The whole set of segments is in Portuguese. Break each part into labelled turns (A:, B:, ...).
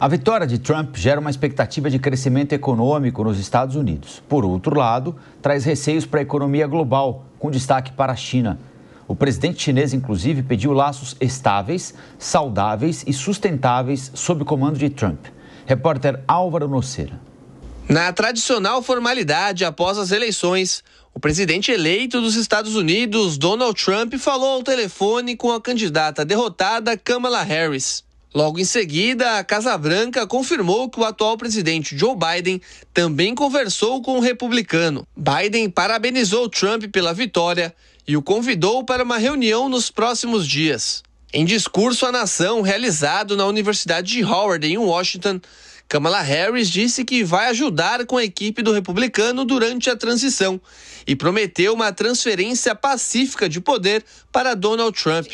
A: A vitória de Trump gera uma expectativa de crescimento econômico nos Estados Unidos. Por outro lado, traz receios para a economia global, com destaque para a China. O presidente chinês, inclusive, pediu laços estáveis, saudáveis e sustentáveis sob o comando de Trump. Repórter Álvaro Nocera. Na tradicional formalidade após as eleições, o presidente eleito dos Estados Unidos, Donald Trump, falou ao telefone com a candidata derrotada Kamala Harris. Logo em seguida, a Casa Branca confirmou que o atual presidente Joe Biden também conversou com o republicano. Biden parabenizou Trump pela vitória e o convidou para uma reunião nos próximos dias. Em discurso à nação realizado na Universidade de Howard, em Washington, Kamala Harris disse que vai ajudar com a equipe do republicano durante a transição e prometeu uma transferência pacífica de poder para Donald Trump.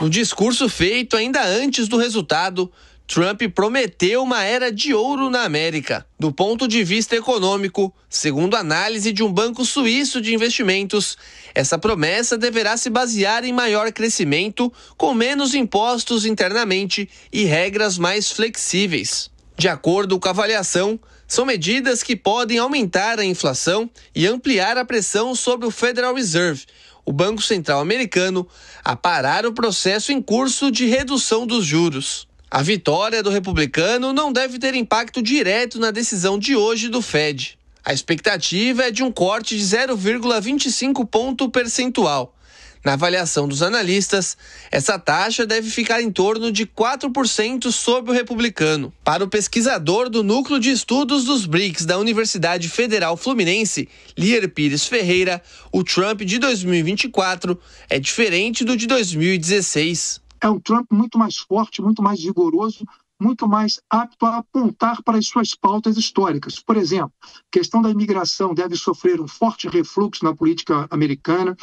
A: No discurso feito ainda antes do resultado, Trump prometeu uma era de ouro na América. Do ponto de vista econômico, segundo análise de um banco suíço de investimentos, essa promessa deverá se basear em maior crescimento, com menos impostos internamente e regras mais flexíveis. De acordo com a avaliação, são medidas que podem aumentar a inflação e ampliar a pressão sobre o Federal Reserve, o Banco Central Americano, a parar o processo em curso de redução dos juros. A vitória do republicano não deve ter impacto direto na decisão de hoje do Fed. A expectativa é de um corte de 0,25 ponto percentual. Na avaliação dos analistas, essa taxa deve ficar em torno de 4% sob o republicano. Para o pesquisador do Núcleo de Estudos dos BRICS da Universidade Federal Fluminense, Lier Pires Ferreira, o Trump de 2024 é diferente do de 2016 é um Trump muito mais forte, muito
B: mais vigoroso, muito mais apto a apontar para as suas pautas históricas. Por exemplo, a questão da imigração deve sofrer um forte refluxo na política americana.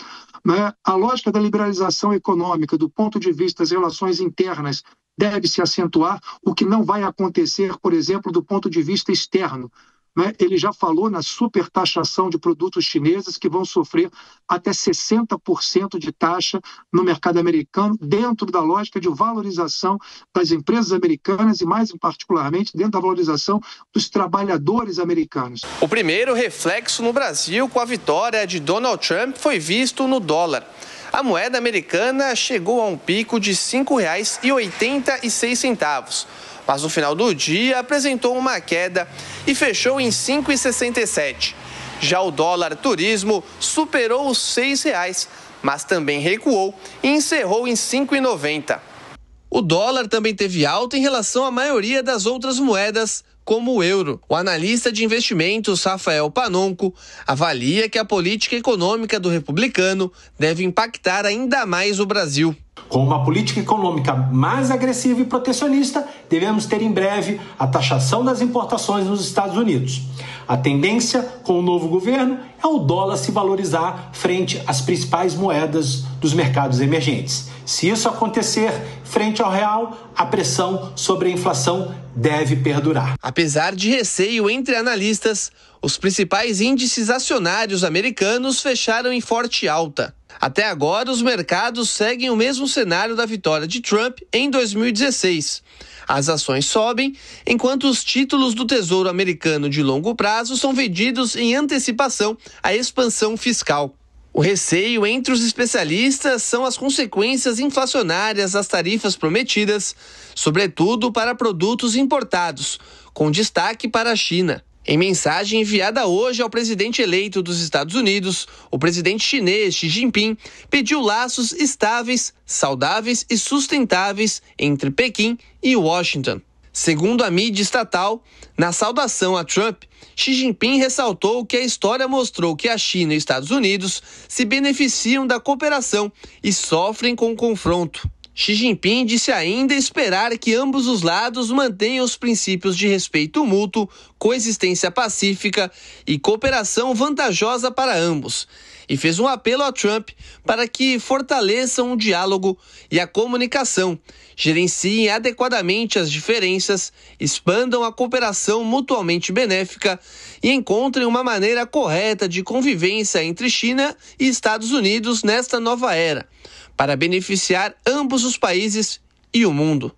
B: Né? A lógica da liberalização econômica, do ponto de vista das relações internas, deve se acentuar, o que não vai acontecer, por exemplo, do ponto de vista externo. Né? Ele já falou na supertaxação de produtos chineses que vão sofrer até 60% de taxa no mercado americano, dentro da lógica de valorização das empresas americanas e, mais particularmente, dentro da valorização dos trabalhadores americanos.
A: O primeiro reflexo no Brasil com a vitória de Donald Trump foi visto no dólar. A moeda americana chegou a um pico de R$ 5,86 mas no final do dia apresentou uma queda e fechou em 5,67. Já o dólar turismo superou os R$ 6,00, mas também recuou e encerrou em 5,90. O dólar também teve alta em relação à maioria das outras moedas, como o euro. O analista de investimentos Rafael Panonco avalia que a política econômica do republicano deve impactar ainda mais o Brasil. Com uma política econômica mais agressiva e
B: protecionista, devemos ter em breve a taxação das importações nos Estados Unidos. A tendência com o novo governo é o dólar se valorizar frente às principais moedas dos mercados emergentes. Se isso acontecer frente ao real, a
A: pressão sobre a inflação deve perdurar. Apesar de receio entre analistas, os principais índices acionários americanos fecharam em forte alta. Até agora, os mercados seguem o mesmo cenário da vitória de Trump em 2016. As ações sobem, enquanto os títulos do Tesouro Americano de longo prazo são vendidos em antecipação à expansão fiscal. O receio entre os especialistas são as consequências inflacionárias das tarifas prometidas, sobretudo para produtos importados, com destaque para a China. Em mensagem enviada hoje ao presidente eleito dos Estados Unidos, o presidente chinês Xi Jinping pediu laços estáveis, saudáveis e sustentáveis entre Pequim e Washington. Segundo a mídia estatal, na saudação a Trump, Xi Jinping ressaltou que a história mostrou que a China e os Estados Unidos se beneficiam da cooperação e sofrem com o confronto. Xi Jinping disse ainda esperar que ambos os lados mantenham os princípios de respeito mútuo, coexistência pacífica e cooperação vantajosa para ambos e fez um apelo a Trump para que fortaleçam o diálogo e a comunicação, gerenciem adequadamente as diferenças, expandam a cooperação mutuamente benéfica e encontrem uma maneira correta de convivência entre China e Estados Unidos nesta nova era, para beneficiar ambos os países e o mundo.